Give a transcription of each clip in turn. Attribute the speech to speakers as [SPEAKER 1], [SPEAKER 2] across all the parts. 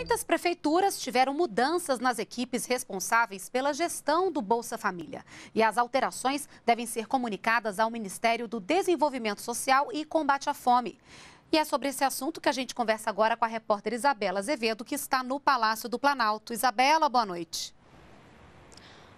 [SPEAKER 1] Muitas prefeituras tiveram mudanças nas equipes responsáveis pela gestão do Bolsa Família. E as alterações devem ser comunicadas ao Ministério do Desenvolvimento Social e Combate à Fome. E é sobre esse assunto que a gente conversa agora com a repórter Isabela Azevedo, que está no Palácio do Planalto. Isabela, boa noite.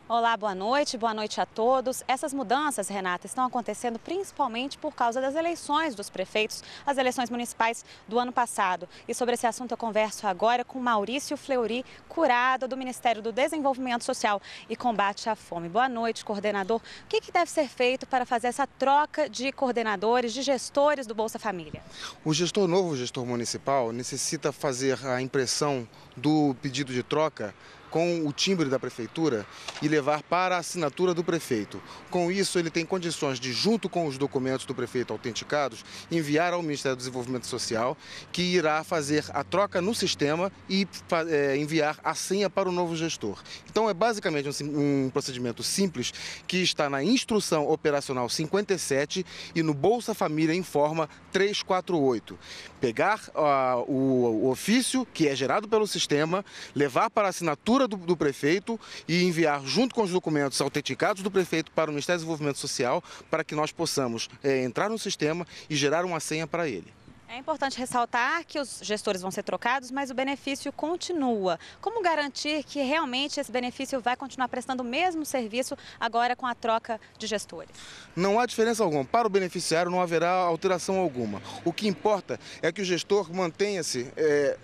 [SPEAKER 2] Olá, boa noite, boa noite a todos. Essas mudanças, Renata, estão acontecendo principalmente por causa das eleições dos prefeitos, as eleições municipais do ano passado. E sobre esse assunto eu converso agora com Maurício Fleury, curado do Ministério do Desenvolvimento Social e Combate à Fome. Boa noite, coordenador. O que, que deve ser feito para fazer essa troca de coordenadores, de gestores do Bolsa Família?
[SPEAKER 3] O gestor novo, o gestor municipal, necessita fazer a impressão do pedido de troca com o timbre da prefeitura e levar para a assinatura do prefeito. Com isso, ele tem condições de, junto com os documentos do prefeito autenticados, enviar ao Ministério do Desenvolvimento Social, que irá fazer a troca no sistema e é, enviar a senha para o novo gestor. Então, é basicamente um, um procedimento simples que está na Instrução Operacional 57 e no Bolsa Família Informa 348. Pegar uh, o, o ofício que é gerado pelo sistema, levar para a assinatura assinatura do, do, prefeito e enviar junto com os documentos autenticados do prefeito para o Ministério do Desenvolvimento Social para que nós possamos é, entrar no sistema e gerar uma senha para ele.
[SPEAKER 2] É importante ressaltar que os gestores vão ser trocados, mas o benefício continua. Como garantir que realmente esse benefício vai continuar prestando o mesmo serviço agora com a troca de gestores?
[SPEAKER 3] Não há diferença alguma. Para o beneficiário não haverá alteração alguma. O que importa é que o gestor mantenha-se. É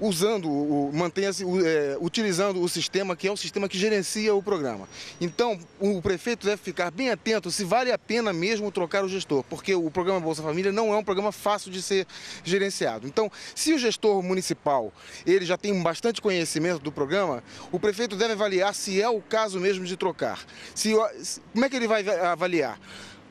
[SPEAKER 3] usando, mantém mantenha-se é, utilizando o sistema que é o sistema que gerencia o programa. Então, o prefeito deve ficar bem atento se vale a pena mesmo trocar o gestor, porque o programa Bolsa Família não é um programa fácil de ser gerenciado. Então, se o gestor municipal ele já tem bastante conhecimento do programa, o prefeito deve avaliar se é o caso mesmo de trocar. Se, como é que ele vai avaliar?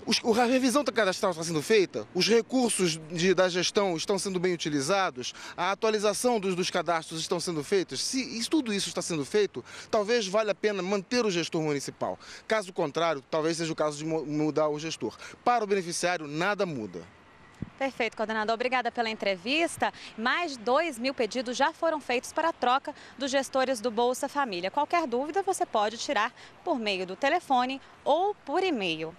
[SPEAKER 3] Os, a revisão tá cadastral está sendo feita, os recursos de, da gestão estão sendo bem utilizados, a atualização dos, dos cadastros estão sendo feitos. Se isso, tudo isso está sendo feito, talvez valha a pena manter o gestor municipal. Caso contrário, talvez seja o caso de mudar o gestor. Para o beneficiário, nada muda.
[SPEAKER 2] Perfeito, coordenador. Obrigada pela entrevista. Mais 2 mil pedidos já foram feitos para a troca dos gestores do Bolsa Família. Qualquer dúvida você pode tirar por meio do telefone ou por e-mail.